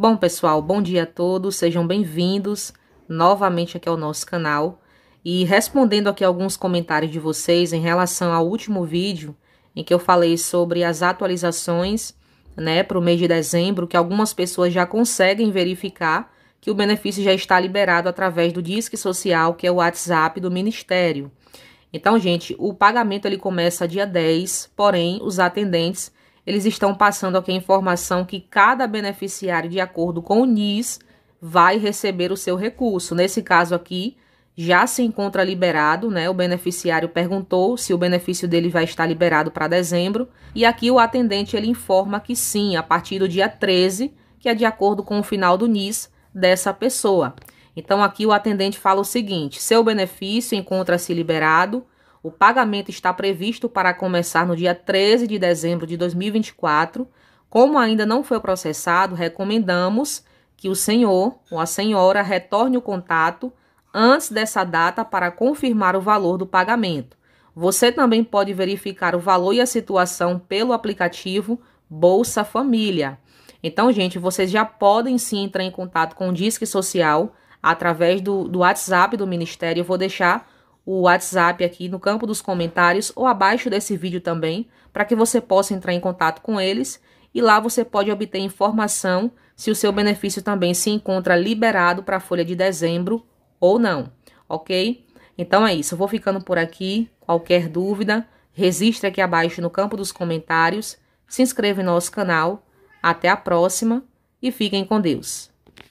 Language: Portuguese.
Bom, pessoal, bom dia a todos, sejam bem-vindos novamente aqui ao nosso canal. E respondendo aqui alguns comentários de vocês em relação ao último vídeo, em que eu falei sobre as atualizações né, para o mês de dezembro, que algumas pessoas já conseguem verificar que o benefício já está liberado através do Disque Social, que é o WhatsApp do Ministério. Então, gente, o pagamento ele começa dia 10, porém, os atendentes eles estão passando aqui a informação que cada beneficiário, de acordo com o NIS, vai receber o seu recurso. Nesse caso aqui, já se encontra liberado, né? O beneficiário perguntou se o benefício dele vai estar liberado para dezembro, e aqui o atendente ele informa que sim, a partir do dia 13, que é de acordo com o final do NIS dessa pessoa. Então aqui o atendente fala o seguinte: seu benefício encontra-se liberado o pagamento está previsto para começar no dia 13 de dezembro de 2024. Como ainda não foi processado, recomendamos que o senhor ou a senhora retorne o contato antes dessa data para confirmar o valor do pagamento. Você também pode verificar o valor e a situação pelo aplicativo Bolsa Família. Então, gente, vocês já podem sim entrar em contato com o Disque Social através do, do WhatsApp do Ministério. Eu vou deixar o WhatsApp aqui no campo dos comentários ou abaixo desse vídeo também, para que você possa entrar em contato com eles e lá você pode obter informação se o seu benefício também se encontra liberado para a folha de dezembro ou não, ok? Então é isso, eu vou ficando por aqui. Qualquer dúvida, registre aqui abaixo no campo dos comentários, se inscreva em nosso canal. Até a próxima e fiquem com Deus.